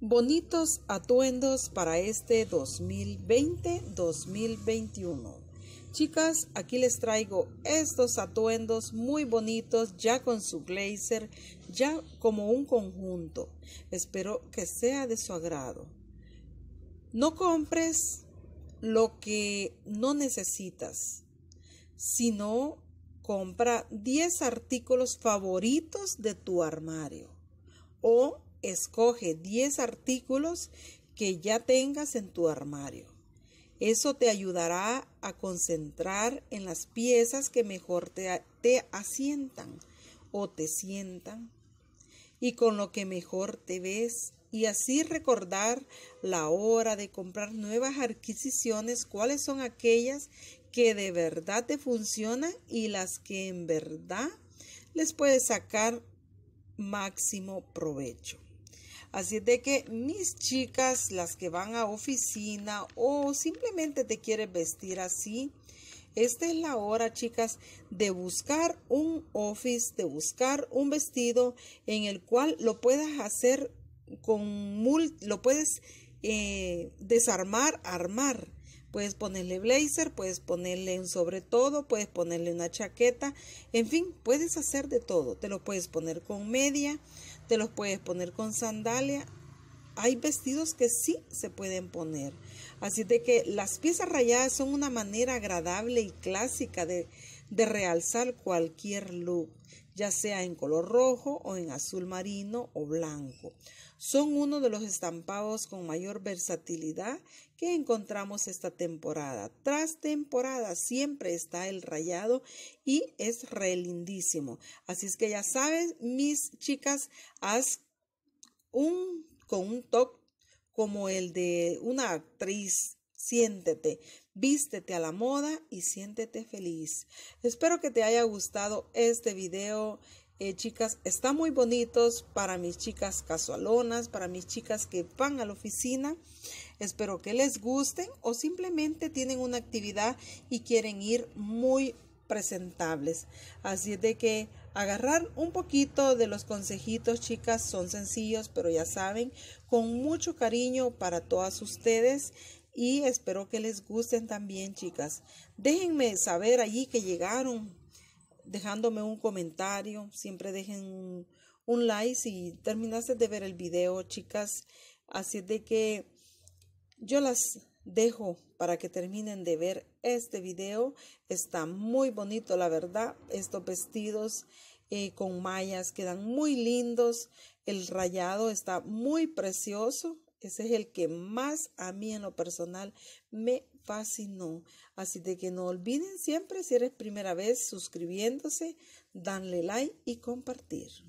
Bonitos atuendos para este 2020-2021. Chicas, aquí les traigo estos atuendos muy bonitos ya con su glazer, ya como un conjunto. Espero que sea de su agrado. No compres lo que no necesitas, sino compra 10 artículos favoritos de tu armario o Escoge 10 artículos que ya tengas en tu armario. Eso te ayudará a concentrar en las piezas que mejor te, te asientan o te sientan y con lo que mejor te ves y así recordar la hora de comprar nuevas adquisiciones, cuáles son aquellas que de verdad te funcionan y las que en verdad les puedes sacar máximo provecho. Así es de que mis chicas, las que van a oficina o simplemente te quieres vestir así, esta es la hora, chicas, de buscar un office, de buscar un vestido en el cual lo puedas hacer con mult lo puedes eh, desarmar, armar. Puedes ponerle blazer, puedes ponerle un sobre todo, puedes ponerle una chaqueta, en fin, puedes hacer de todo. Te lo puedes poner con media, te los puedes poner con sandalia. Hay vestidos que sí se pueden poner. Así de que las piezas rayadas son una manera agradable y clásica de realzar cualquier look ya sea en color rojo o en azul marino o blanco. Son uno de los estampados con mayor versatilidad que encontramos esta temporada. Tras temporada siempre está el rayado y es relindísimo. Así es que ya sabes, mis chicas, haz un con un toque como el de una actriz siéntete, vístete a la moda y siéntete feliz. Espero que te haya gustado este video. Eh, chicas, están muy bonitos para mis chicas casualonas, para mis chicas que van a la oficina. Espero que les gusten o simplemente tienen una actividad y quieren ir muy presentables. Así es de que agarrar un poquito de los consejitos, chicas, son sencillos, pero ya saben, con mucho cariño para todas ustedes y espero que les gusten también, chicas. Déjenme saber allí que llegaron, dejándome un comentario, siempre dejen un, like si terminaste de ver el video, chicas. Así de que yo las dejo para que terminen de ver este video. Está muy bonito, la verdad. Estos vestidos eh, con mallas quedan muy lindos. El rayado está muy precioso. Ese es el que más a mí en lo personal me fascinó. Así de que no olviden siempre, si eres primera vez suscribiéndose, darle like y compartir.